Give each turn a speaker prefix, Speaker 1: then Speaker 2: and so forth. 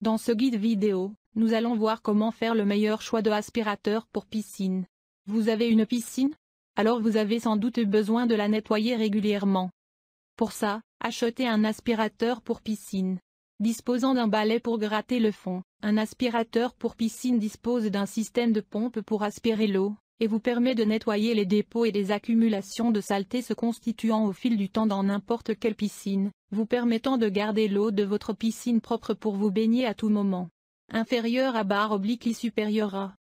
Speaker 1: Dans ce guide vidéo, nous allons voir comment faire le meilleur choix de aspirateur pour piscine. Vous avez une piscine Alors vous avez sans doute besoin de la nettoyer régulièrement. Pour ça, achetez un aspirateur pour piscine. Disposant d'un balai pour gratter le fond, un aspirateur pour piscine dispose d'un système de pompe pour aspirer l'eau, et vous permet de nettoyer les dépôts et les accumulations de saleté se constituant au fil du temps dans n'importe quelle piscine, vous permettant de garder l'eau de votre piscine propre pour vous baigner à tout moment. Inférieur à barre oblique et supérieur à.